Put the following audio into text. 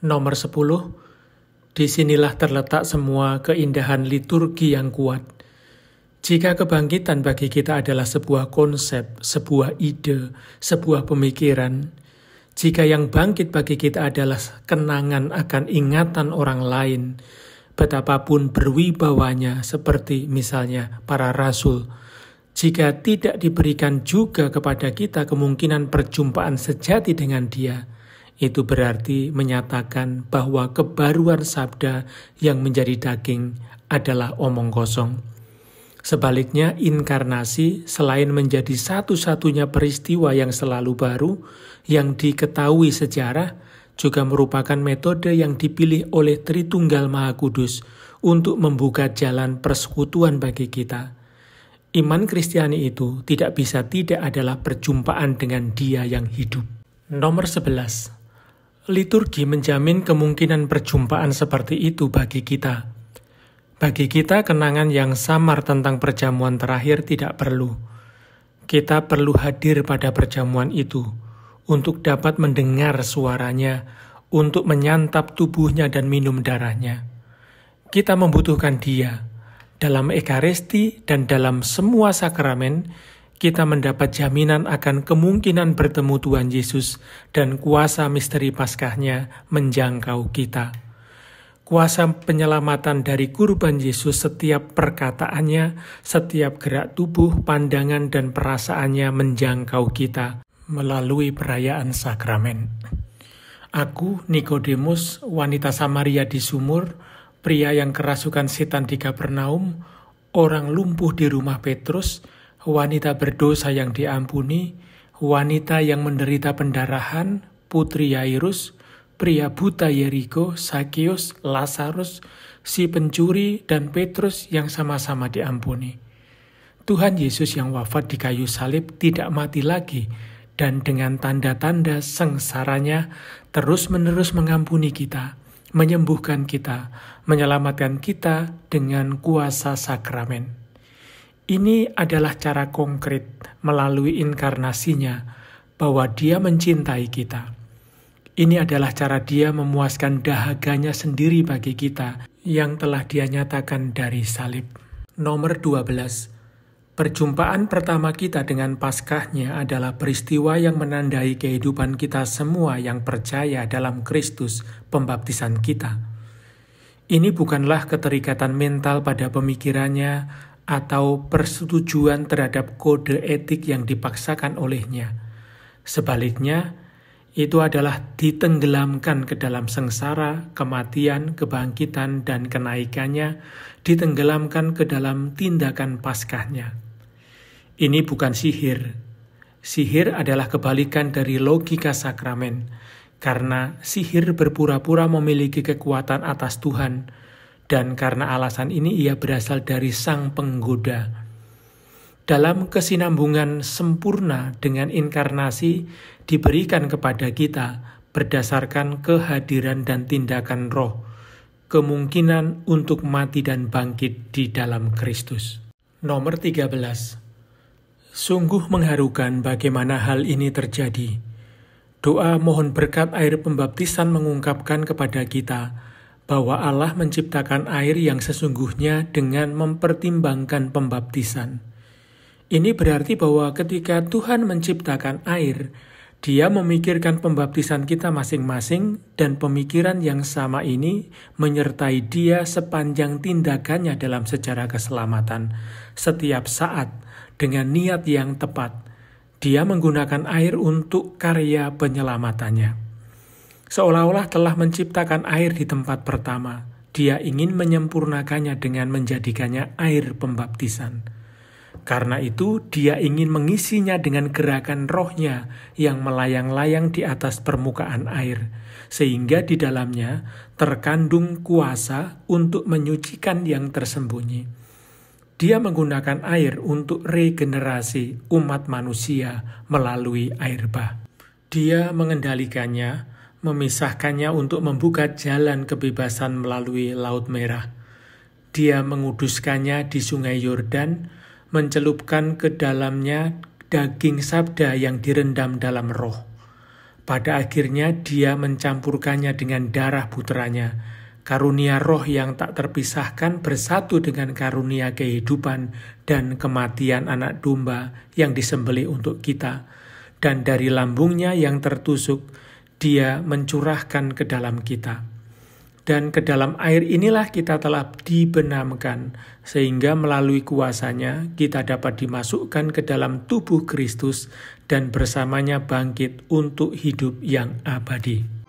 Nomor 10. Disinilah terletak semua keindahan liturgi yang kuat. Jika kebangkitan bagi kita adalah sebuah konsep, sebuah ide, sebuah pemikiran, jika yang bangkit bagi kita adalah kenangan akan ingatan orang lain, betapapun berwibawanya seperti misalnya para rasul, jika tidak diberikan juga kepada kita kemungkinan perjumpaan sejati dengan dia, itu berarti menyatakan bahwa kebaruan sabda yang menjadi daging adalah omong kosong. Sebaliknya, inkarnasi selain menjadi satu-satunya peristiwa yang selalu baru, yang diketahui sejarah, juga merupakan metode yang dipilih oleh Tritunggal Maha Kudus untuk membuka jalan persekutuan bagi kita. Iman Kristiani itu tidak bisa tidak adalah perjumpaan dengan dia yang hidup. Nomor 11. Liturgi menjamin kemungkinan perjumpaan seperti itu bagi kita. Bagi kita, kenangan yang samar tentang perjamuan terakhir tidak perlu. Kita perlu hadir pada perjamuan itu untuk dapat mendengar suaranya, untuk menyantap tubuhnya dan minum darahnya. Kita membutuhkan Dia dalam Ekaristi dan dalam semua sakramen kita mendapat jaminan akan kemungkinan bertemu Tuhan Yesus dan kuasa misteri Paskahnya menjangkau kita. Kuasa penyelamatan dari kurban Yesus setiap perkataannya, setiap gerak tubuh, pandangan, dan perasaannya menjangkau kita melalui perayaan sakramen. Aku, Nikodemus, wanita Samaria di sumur, pria yang kerasukan setan di Kapernaum, orang lumpuh di rumah Petrus, wanita berdosa yang diampuni, wanita yang menderita pendarahan, putri Yairus, pria buta Yeriko, Sakius, Lazarus, si pencuri, dan Petrus yang sama-sama diampuni. Tuhan Yesus yang wafat di kayu salib tidak mati lagi, dan dengan tanda-tanda sengsaranya terus-menerus mengampuni kita, menyembuhkan kita, menyelamatkan kita dengan kuasa sakramen. Ini adalah cara konkret melalui inkarnasinya bahwa dia mencintai kita. Ini adalah cara dia memuaskan dahaganya sendiri bagi kita yang telah dia nyatakan dari salib. Nomor 12. Perjumpaan pertama kita dengan Paskahnya adalah peristiwa yang menandai kehidupan kita semua yang percaya dalam Kristus, pembaptisan kita. Ini bukanlah keterikatan mental pada pemikirannya atau persetujuan terhadap kode etik yang dipaksakan olehnya. Sebaliknya, itu adalah ditenggelamkan ke dalam sengsara, kematian, kebangkitan, dan kenaikannya, ditenggelamkan ke dalam tindakan paskahnya. Ini bukan sihir. Sihir adalah kebalikan dari logika sakramen, karena sihir berpura-pura memiliki kekuatan atas Tuhan, dan karena alasan ini ia berasal dari sang penggoda. Dalam kesinambungan sempurna dengan inkarnasi diberikan kepada kita berdasarkan kehadiran dan tindakan roh, kemungkinan untuk mati dan bangkit di dalam Kristus. Nomor 13. Sungguh mengharukan bagaimana hal ini terjadi. Doa mohon berkat air pembaptisan mengungkapkan kepada kita bahwa Allah menciptakan air yang sesungguhnya dengan mempertimbangkan pembaptisan. Ini berarti bahwa ketika Tuhan menciptakan air, Dia memikirkan pembaptisan kita masing-masing, dan pemikiran yang sama ini menyertai Dia sepanjang tindakannya dalam sejarah keselamatan, setiap saat dengan niat yang tepat. Dia menggunakan air untuk karya penyelamatannya seolah-olah telah menciptakan air di tempat pertama. Dia ingin menyempurnakannya dengan menjadikannya air pembaptisan. Karena itu, dia ingin mengisinya dengan gerakan rohnya yang melayang-layang di atas permukaan air, sehingga di dalamnya terkandung kuasa untuk menyucikan yang tersembunyi. Dia menggunakan air untuk regenerasi umat manusia melalui air bah. Dia mengendalikannya memisahkannya untuk membuka jalan kebebasan melalui Laut Merah. Dia menguduskannya di Sungai Yordan, mencelupkan ke dalamnya daging sabda yang direndam dalam roh. Pada akhirnya dia mencampurkannya dengan darah putranya. Karunia roh yang tak terpisahkan bersatu dengan karunia kehidupan dan kematian anak domba yang disembelih untuk kita. Dan dari lambungnya yang tertusuk, dia mencurahkan ke dalam kita. Dan ke dalam air inilah kita telah dibenamkan, sehingga melalui kuasanya kita dapat dimasukkan ke dalam tubuh Kristus dan bersamanya bangkit untuk hidup yang abadi.